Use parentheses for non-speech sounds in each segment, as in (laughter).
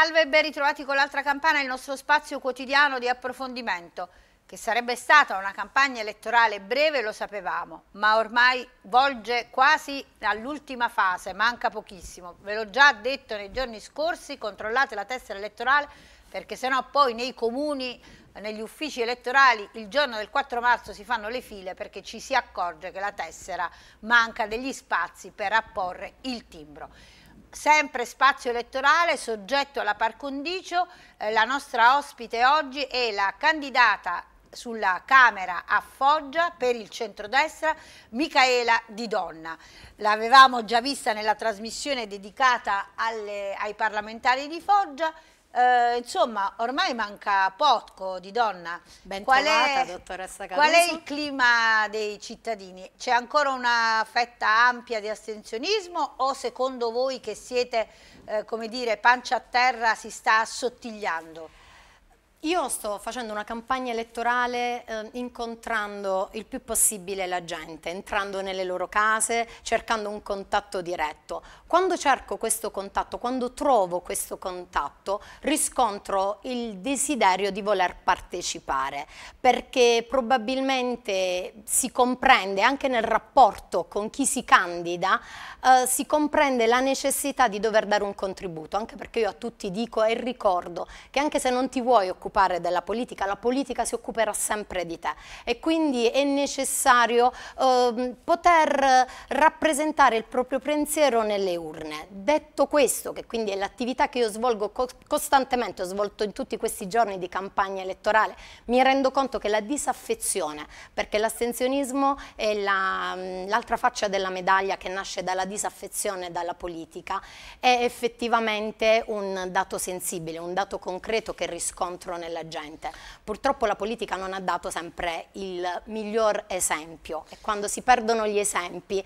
Salve e ben ritrovati con l'altra campana, il nostro spazio quotidiano di approfondimento, che sarebbe stata una campagna elettorale breve, lo sapevamo, ma ormai volge quasi all'ultima fase, manca pochissimo. Ve l'ho già detto nei giorni scorsi, controllate la tessera elettorale perché sennò poi nei comuni negli uffici elettorali il giorno del 4 marzo si fanno le file perché ci si accorge che la tessera manca degli spazi per apporre il timbro sempre spazio elettorale soggetto alla par condicio, eh, la nostra ospite oggi è la candidata sulla Camera a Foggia per il centrodestra Micaela Di Donna. L'avevamo già vista nella trasmissione dedicata alle, ai parlamentari di Foggia, eh, insomma, ormai manca poco di donna. Ben qual trovata, è, dottoressa Caruso. Qual è il clima dei cittadini? C'è ancora una fetta ampia di astensionismo o secondo voi che siete, eh, come dire, pancia a terra si sta assottigliando? Io sto facendo una campagna elettorale eh, incontrando il più possibile la gente, entrando nelle loro case, cercando un contatto diretto. Quando cerco questo contatto, quando trovo questo contatto, riscontro il desiderio di voler partecipare, perché probabilmente si comprende, anche nel rapporto con chi si candida, eh, si comprende la necessità di dover dare un contributo, anche perché io a tutti dico e ricordo che anche se non ti vuoi occupare, occupare della politica, la politica si occuperà sempre di te e quindi è necessario eh, poter rappresentare il proprio pensiero nelle urne. Detto questo, che quindi è l'attività che io svolgo co costantemente, ho svolto in tutti questi giorni di campagna elettorale, mi rendo conto che la disaffezione, perché l'astensionismo è mm, l'altra la, faccia della medaglia che nasce dalla disaffezione dalla politica, è effettivamente un dato sensibile, un dato concreto che riscontro nella gente. Purtroppo la politica non ha dato sempre il miglior esempio e quando si perdono gli esempi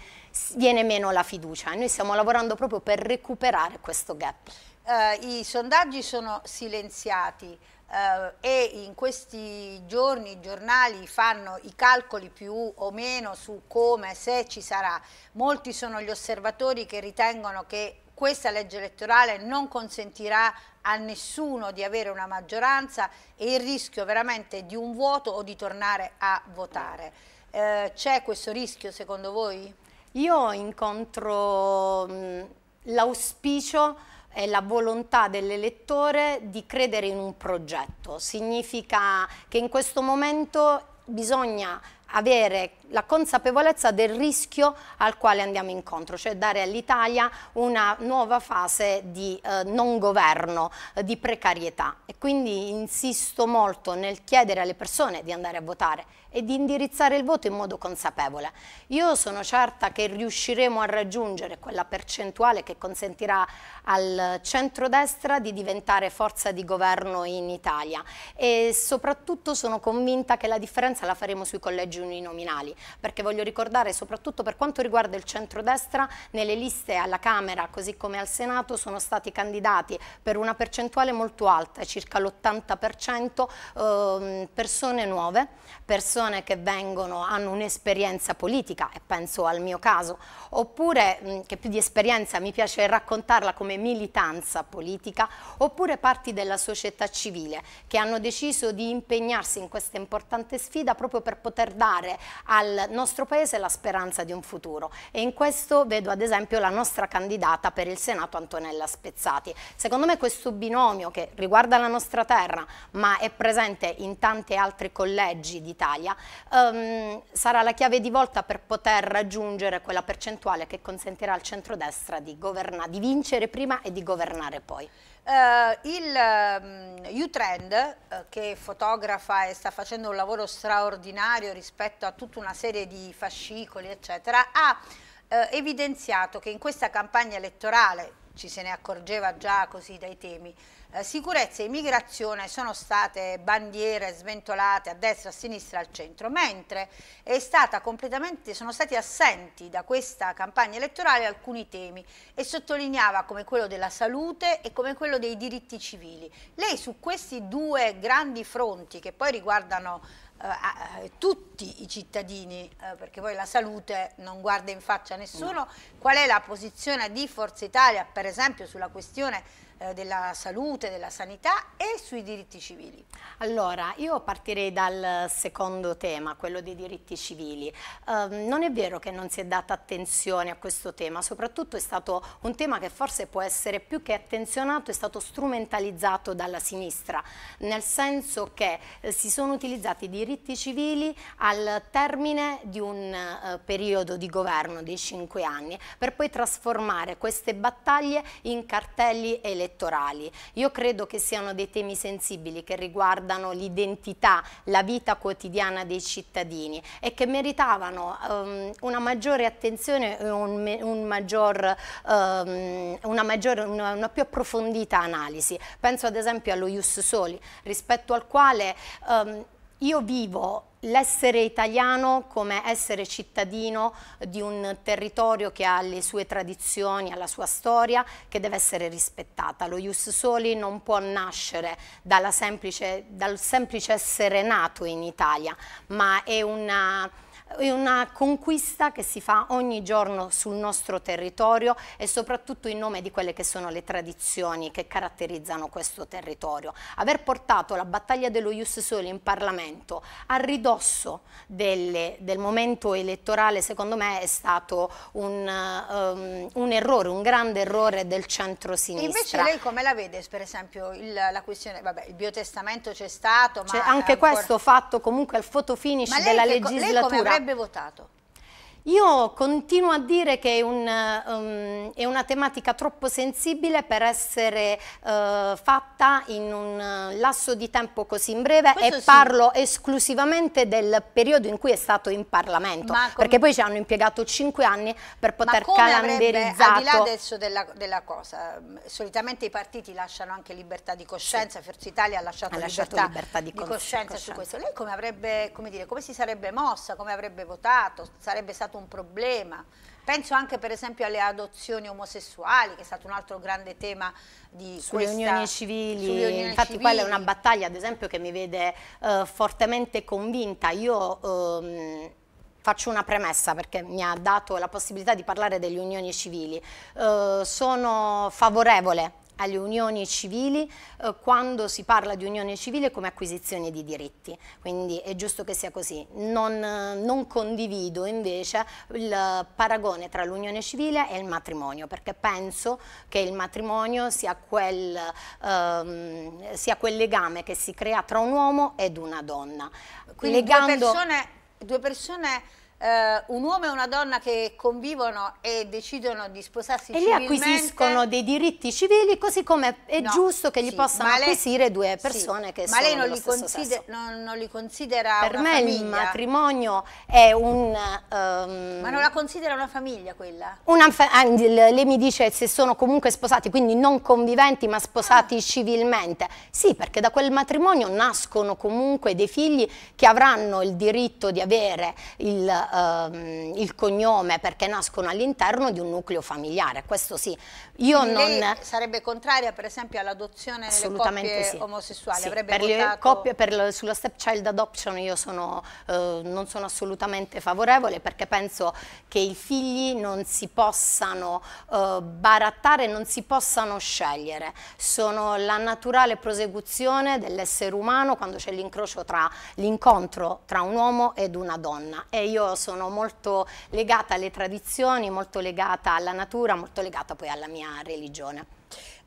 viene meno la fiducia e noi stiamo lavorando proprio per recuperare questo gap. Uh, I sondaggi sono silenziati, Uh, e in questi giorni i giornali fanno i calcoli più o meno su come, se ci sarà. Molti sono gli osservatori che ritengono che questa legge elettorale non consentirà a nessuno di avere una maggioranza e il rischio veramente di un vuoto o di tornare a votare. Eh, C'è questo rischio secondo voi? Io incontro mm, l'auspicio e la volontà dell'elettore di credere in un progetto. Significa che in questo momento bisogna avere la consapevolezza del rischio al quale andiamo incontro, cioè dare all'Italia una nuova fase di eh, non governo, eh, di precarietà. E quindi insisto molto nel chiedere alle persone di andare a votare e di indirizzare il voto in modo consapevole. Io sono certa che riusciremo a raggiungere quella percentuale che consentirà al centrodestra di diventare forza di governo in Italia e soprattutto sono convinta che la differenza la faremo sui collegi nominali, perché voglio ricordare soprattutto per quanto riguarda il centrodestra, nelle liste alla Camera così come al Senato sono stati candidati per una percentuale molto alta, circa l'80%, ehm, persone nuove, persone che vengono, hanno un'esperienza politica, e penso al mio caso, oppure mh, che più di esperienza mi piace raccontarla come militanza politica, oppure parti della società civile che hanno deciso di impegnarsi in questa importante sfida proprio per poter dare dare al nostro Paese la speranza di un futuro e in questo vedo ad esempio la nostra candidata per il Senato Antonella Spezzati. Secondo me questo binomio che riguarda la nostra terra ma è presente in tanti altri collegi d'Italia ehm, sarà la chiave di volta per poter raggiungere quella percentuale che consentirà al centrodestra di, di vincere prima e di governare poi. Uh, il um, U-Trend, uh, che fotografa e sta facendo un lavoro straordinario rispetto a tutta una serie di fascicoli, eccetera, ha uh, evidenziato che in questa campagna elettorale, ci se ne accorgeva già così dai temi, eh, sicurezza e immigrazione sono state bandiere sventolate a destra, a sinistra, al centro, mentre sono stati assenti da questa campagna elettorale alcuni temi e sottolineava come quello della salute e come quello dei diritti civili. Lei su questi due grandi fronti che poi riguardano eh, eh, tutti i cittadini, eh, perché poi la salute non guarda in faccia a nessuno, mm. qual è la posizione di Forza Italia per esempio sulla questione eh, della salute, della sanità e sui diritti civili? Allora, io partirei dal secondo tema, quello dei diritti civili. Eh, non è vero che non si è data attenzione a questo tema, soprattutto è stato un tema che forse può essere più che attenzionato, è stato strumentalizzato dalla sinistra, nel senso che eh, si sono utilizzati diritti diritti civili al termine di un eh, periodo di governo di cinque anni per poi trasformare queste battaglie in cartelli elettorali. Io credo che siano dei temi sensibili che riguardano l'identità, la vita quotidiana dei cittadini e che meritavano ehm, una maggiore attenzione e un, un maggior, ehm, una, maggiore, una, una più approfondita analisi. Penso ad esempio allo Ius Soli rispetto al quale ehm, io vivo l'essere italiano come essere cittadino di un territorio che ha le sue tradizioni, ha la sua storia, che deve essere rispettata. Lo Ius Soli non può nascere semplice, dal semplice essere nato in Italia, ma è una è una conquista che si fa ogni giorno sul nostro territorio e soprattutto in nome di quelle che sono le tradizioni che caratterizzano questo territorio. Aver portato la battaglia dello Ius Soli in Parlamento a ridosso delle, del momento elettorale secondo me è stato un, um, un errore, un grande errore del centro-sinistra. Invece lei come la vede per esempio il, la questione, vabbè il biotestamento c'è stato ma... Anche ancora... questo fatto comunque al fotofinish della legislatura avrebbe votato. Io continuo a dire che è, un, um, è una tematica troppo sensibile per essere uh, fatta in un lasso di tempo così breve Questo e sì. parlo esclusivamente del periodo in cui è stato in Parlamento, perché poi ci hanno impiegato cinque anni per poter calendarizzare. Al di là adesso della, della, cosa, solitamente i partiti lasciano anche libertà di coscienza, sì. Forza Italia ha lasciato, ha lasciato libertà, libertà, di, di coscienza, coscienza, su questo. Lei come avrebbe, come dire, come si sarebbe mossa, come avrebbe votato, sarebbe stato stato un problema. Penso anche per esempio alle adozioni omosessuali, che è stato un altro grande tema di sulle questa... unioni civili. Sulle unioni Infatti civili. quella è una battaglia, ad esempio, che mi vede eh, fortemente convinta. Io... Ehm, faccio una premessa perché mi ha dato la possibilità di parlare delle unioni civili. Eh, sono favorevole alle unioni civili eh, quando si parla di unione civile come acquisizione di diritti, quindi è giusto che sia così. Non, eh, non condivido invece il paragone tra l'unione civile e il matrimonio, perché penso che il matrimonio sia quel, ehm, sia quel legame che si crea tra un uomo ed una donna. Quindi Legando... due persone, due persone eh, un uomo e una donna che convivono e decidono di sposarsi e civilmente... E lì acquisiscono dei diritti civili, così come è no, giusto che gli sì, possano lei, acquisire due persone sì, che sono dello li stesso sesso. Ma lei non li considera per me famiglia. il matrimonio è un... Um, ma non la considera una famiglia quella? Una, ah, lei mi dice se sono comunque sposati, quindi non conviventi ma sposati ah. civilmente. Sì, perché da quel matrimonio nascono comunque dei figli che avranno il diritto di avere il ehm, il cognome perché nascono all'interno di un nucleo familiare, questo sì. Io Quindi non... sarebbe contraria per esempio all'adozione delle coppie sì. omosessuali? Sì, Avrebbe per votato... le coppie, per lo, sulla stepchild adoption io sono, eh, non sono assolutamente favorevole perché penso che i figli non si possano eh, barattare, non si possano scegliere, sono la naturale prosecuzione dell'essere umano quando c'è l'incrocio tra l'incontro tra un uomo ed una donna e io sono molto legata alle tradizioni, molto legata alla natura, molto legata poi alla mia religione.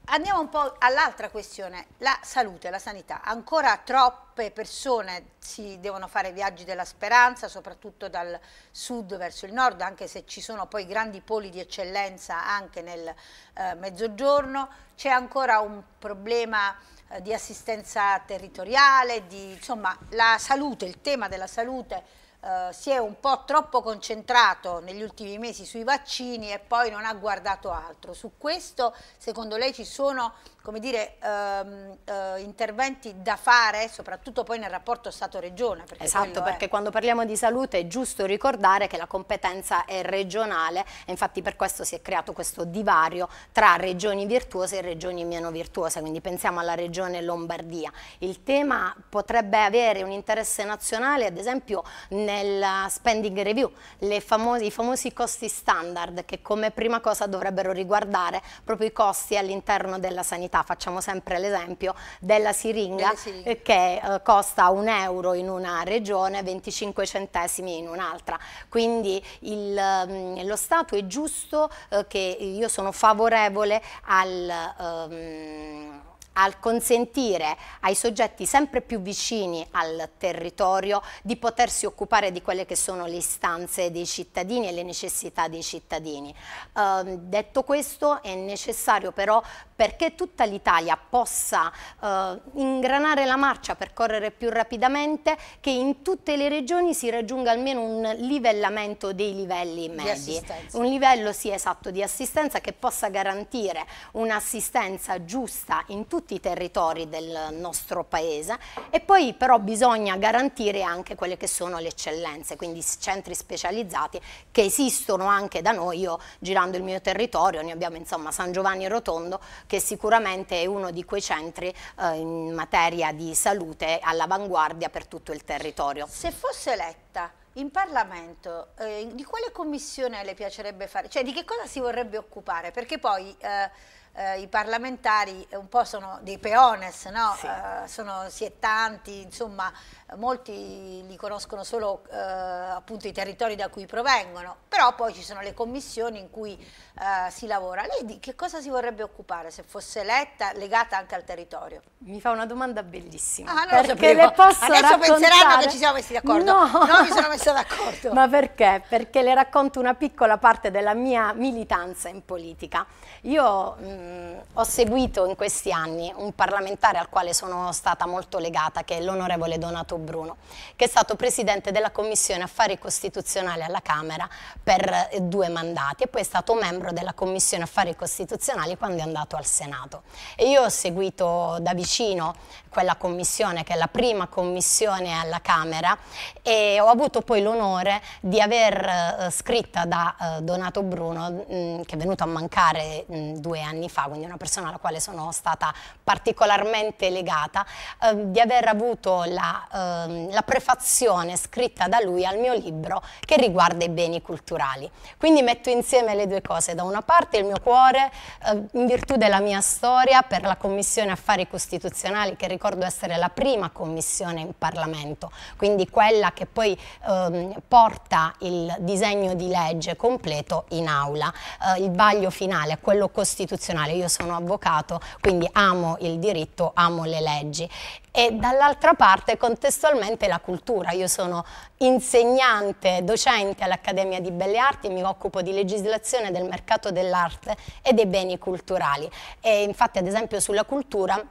Andiamo un po' all'altra questione, la salute, la sanità. Ancora troppe persone si devono fare viaggi della speranza, soprattutto dal sud verso il nord, anche se ci sono poi grandi poli di eccellenza anche nel eh, mezzogiorno. C'è ancora un problema eh, di assistenza territoriale, di, insomma la salute, il tema della salute eh, si è un po' troppo concentrato negli ultimi mesi sui vaccini e poi non ha guardato altro. Su questo secondo lei ci sono come dire, ehm, eh, interventi da fare, soprattutto poi nel rapporto Stato-Regione. Esatto, perché è... quando parliamo di salute è giusto ricordare che la competenza è regionale e infatti per questo si è creato questo divario tra regioni virtuose e regioni meno virtuose, quindi pensiamo alla regione Lombardia. Il tema potrebbe avere un interesse nazionale, ad esempio nel spending review, famosi, i famosi costi standard che come prima cosa dovrebbero riguardare proprio i costi all'interno della sanità realtà facciamo sempre l'esempio della siringa eh, che eh, costa un euro in una regione e 25 centesimi in un'altra. Quindi il, mm, lo Stato è giusto eh, che io sono favorevole al... Ehm, al consentire ai soggetti sempre più vicini al territorio di potersi occupare di quelle che sono le istanze dei cittadini e le necessità dei cittadini. Eh, detto questo è necessario però perché tutta l'Italia possa eh, ingranare la marcia, percorrere più rapidamente, che in tutte le regioni si raggiunga almeno un livellamento dei livelli medi. Un livello, sì, esatto, di assistenza che possa garantire un'assistenza giusta in tutti i territori del nostro paese e poi però bisogna garantire anche quelle che sono le eccellenze, quindi centri specializzati che esistono anche da noi, io girando il mio territorio ne abbiamo insomma San Giovanni Rotondo che sicuramente è uno di quei centri eh, in materia di salute all'avanguardia per tutto il territorio. Se fosse eletta in Parlamento, eh, di quale commissione le piacerebbe fare? Cioè di che cosa si vorrebbe occupare? Perché poi... Eh, eh, i parlamentari un po' sono dei peones, no? sì. eh, sono siettanti, insomma molti li conoscono solo eh, appunto i territori da cui provengono, però poi ci sono le commissioni in cui eh, si lavora. Lei di che cosa si vorrebbe occupare se fosse eletta legata anche al territorio? Mi fa una domanda bellissima. Ah, non perché le posso Adesso raccontare... penseranno che ci siamo messi d'accordo. No, non mi sono messa d'accordo. Ma perché? Perché le racconto una piccola parte della mia militanza in politica. Io mh, mm, ho seguito in questi anni un parlamentare al quale sono stata molto legata, che è l'onorevole Donato Renato Bruno, che è stato presidente della Commissione Affari Costituzionali alla Camera per eh, due mandati e poi è stato membro della Commissione Affari Costituzionali quando è andato al Senato. E io ho seguito da vicino quella commissione, che è la prima commissione alla Camera, e ho avuto poi l'onore di aver eh, scritta da eh, Donato Bruno, mh, mm, che è venuto a mancare mh, mm, due anni fa, quindi una persona alla quale sono stata particolarmente legata, eh, di aver avuto la eh, Ehm, la prefazione scritta da lui al mio libro che riguarda i beni culturali. Quindi metto insieme le due cose, da una parte il mio cuore eh, in virtù della mia storia per la Commissione Affari Costituzionali che ricordo essere la prima commissione in Parlamento, quindi quella che poi ehm, porta il disegno di legge completo in aula, eh, il vaglio finale, quello costituzionale. Io sono avvocato, quindi amo il diritto, amo le leggi e dall'altra parte contestualmente la cultura. Io sono insegnante, docente all'Accademia di Belle Arti, e mi occupo di legislazione del mercato dell'arte e dei beni culturali e infatti ad esempio sulla cultura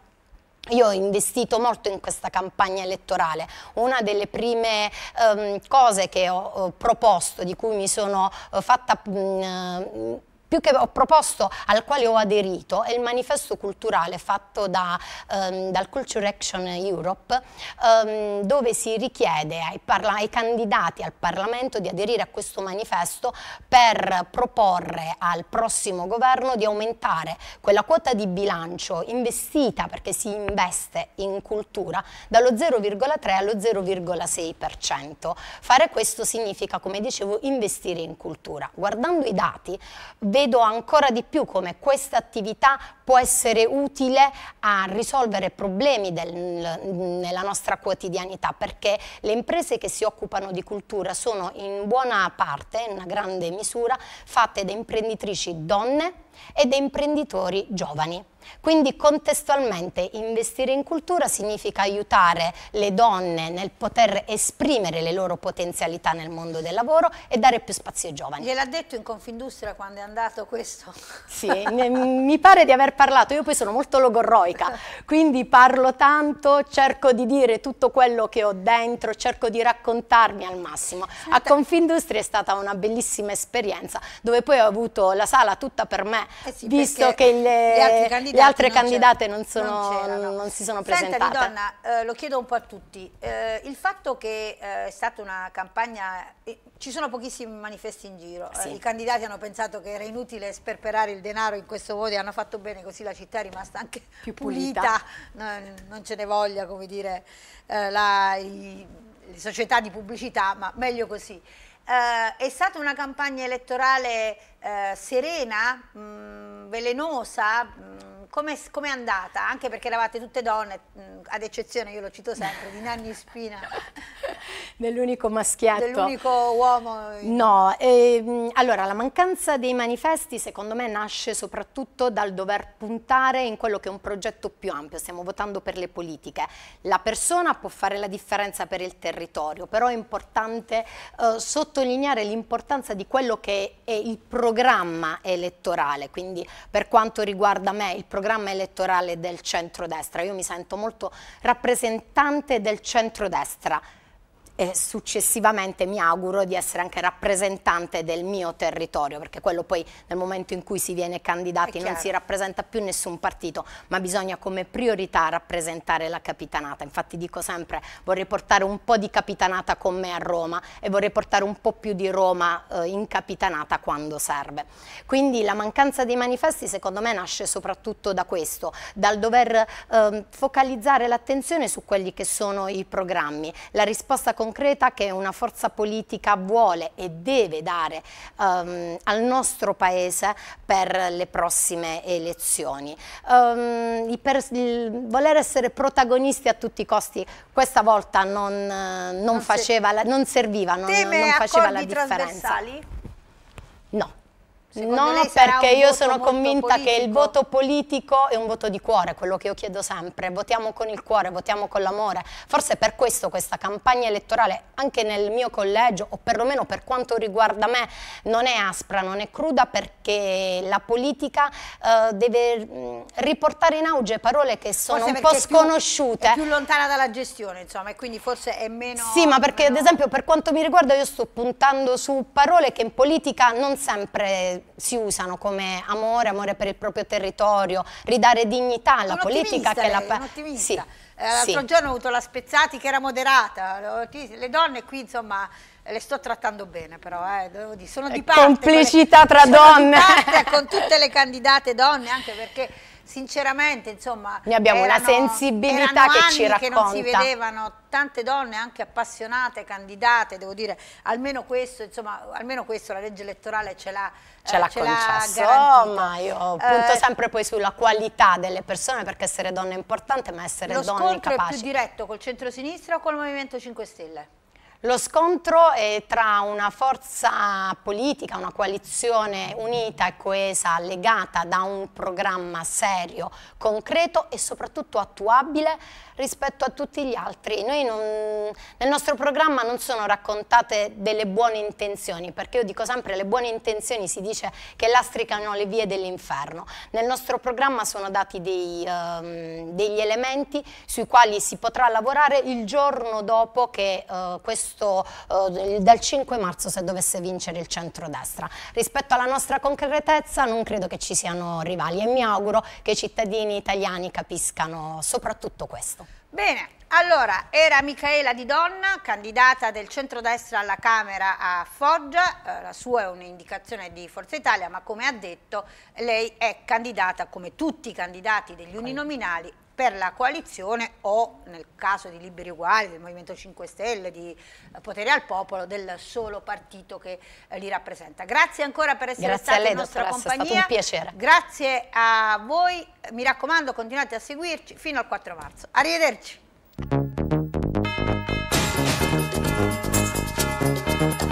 io ho investito molto in questa campagna elettorale. Una delle prime um, cose che ho, ho proposto, di cui mi sono eh, fatta... Um, più che ho proposto, al quale ho aderito, è il manifesto culturale fatto da, um, dal Culture Action Europe, um, dove si richiede ai, ai candidati al Parlamento di aderire a questo manifesto per proporre al prossimo governo di aumentare quella quota di bilancio investita, perché si investe in cultura, dallo 0,3 allo 0,6%. Fare questo significa, come dicevo, investire in cultura. Guardando i dati, vedo vedo ancora di più come questa attività può essere utile a risolvere problemi del, nella nostra quotidianità perché le imprese che si occupano di cultura sono in buona parte, in una grande misura, fatte da imprenditrici donne e da imprenditori giovani. Quindi contestualmente investire in cultura significa aiutare le donne nel poter esprimere le loro potenzialità nel mondo del lavoro e dare più spazio ai giovani. Gliel'ha detto in Confindustria quando è andato questo? Sì, mi pare di aver parlato, io poi sono molto logorroica, (laughs) quindi parlo tanto, cerco di dire tutto quello che ho dentro, cerco di raccontarmi al massimo. A Confindustria è stata una bellissima esperienza dove poi ho avuto la sala tutta per me, eh sì, visto che le, le, altre non candidate, non, sono, non, non, si sono Senta, presentate. Donna, eh, lo chiedo un po' a tutti, eh, il fatto che eh, è stata una campagna eh, ci sono pochissimi manifesti in giro, sì. Eh, i candidati hanno pensato che era inutile sperperare il denaro in questo modo e hanno fatto bene così la città è rimasta anche più pulita, pulita. No, non ce ne voglia come dire eh, la, i, le società di pubblicità, ma meglio così. Eh, è stata una campagna elettorale eh, serena, mh, mm, velenosa? Mh, mm, come è andata? Anche perché eravate tutte donne, ad eccezione, io lo cito sempre, di Nanni Spina. (laughs) Dell'unico maschietto. Dell'unico uomo. No, ehm, allora la mancanza dei manifesti secondo me nasce soprattutto dal dover puntare in quello che è un progetto più ampio, stiamo votando per le politiche. La persona può fare la differenza per il territorio, però è importante eh, sottolineare l'importanza di quello che è il programma elettorale, quindi per quanto riguarda me il programma programma elettorale del centrodestra. Io mi sento molto rappresentante del centrodestra e successivamente mi auguro di essere anche rappresentante del mio territorio, perché quello poi nel momento in cui si viene candidati non si rappresenta più nessun partito, ma bisogna come priorità rappresentare la capitanata. Infatti dico sempre vorrei portare un po' di capitanata con me a Roma e vorrei portare un po' più di Roma eh, in capitanata quando serve. Quindi la mancanza dei manifesti secondo me nasce soprattutto da questo, dal dover eh, focalizzare l'attenzione su quelli che sono i programmi. La risposta con concreta che una forza politica vuole e deve dare um, al nostro Paese per le prossime elezioni. Um, per voler essere protagonisti a tutti i costi questa volta non, non, non, faceva, se... la, non serviva, non, non faceva la differenza. No. Secondo no, perché io sono convinta politico. che il voto politico è un voto di cuore, quello che io chiedo sempre. Votiamo con il cuore, votiamo con l'amore. Forse per questo questa campagna elettorale, anche nel mio collegio, o perlomeno per quanto riguarda me, non è aspra, non è cruda, perché la politica eh, deve mm, riportare in auge parole che sono un po' sconosciute. È più, è più lontana dalla gestione, insomma, e quindi forse è meno... Sì, ma perché meno... ad esempio per quanto mi riguarda io sto puntando su parole che in politica non sempre si usano come amore, amore per il proprio territorio, ridare dignità alla politica. Che lei, la... un sì. Eh, l'altro sì. giorno ho avuto la Spezzati che era moderata, le donne qui insomma le sto trattando bene però, eh, devo dire, sono di eh, parte. Complicità tra donne. Di parte con tutte le candidate donne, anche perché sinceramente insomma... Noi abbiamo erano, una sensibilità che ci racconta. che non si vedevano tante donne anche appassionate, candidate, devo dire, almeno questo, insomma, almeno questo la legge elettorale ce l'ha eh, ce l'ha concesso, ma io punto eh, sempre poi sulla qualità delle persone perché essere donne è importante ma essere donne è capace. Lo scontro è più diretto col centro-sinistra o col Movimento 5 Stelle? Lo scontro è tra una forza politica, una coalizione unita e coesa, legata da un programma serio, concreto e soprattutto attuabile rispetto a tutti gli altri. Noi non, nel nostro programma non sono raccontate delle buone intenzioni, perché io dico sempre le buone intenzioni si dice che lastricano le vie dell'inferno. Nel nostro programma sono dati dei, um, degli elementi sui quali si potrà lavorare il giorno dopo che uh, questo, uh, dal 5 marzo se dovesse vincere il centrodestra. Rispetto alla nostra concretezza non credo che ci siano rivali e mi auguro che i cittadini italiani capiscano soprattutto questo. Bene, allora era Michaela Di Donna, candidata del centrodestra alla Camera a Foggia, eh, la sua è un'indicazione di Forza Italia, ma come ha detto lei è candidata come tutti i candidati degli uninominali per la coalizione o nel caso di Liberi Uguali, del Movimento 5 Stelle, di eh, Potere al Popolo, del solo partito che eh, li rappresenta. Grazie ancora per essere Grazie stati in nostra compagnia. È stato un piacere. Grazie a voi, mi raccomando continuate a seguirci fino al 4 marzo. Arrivederci.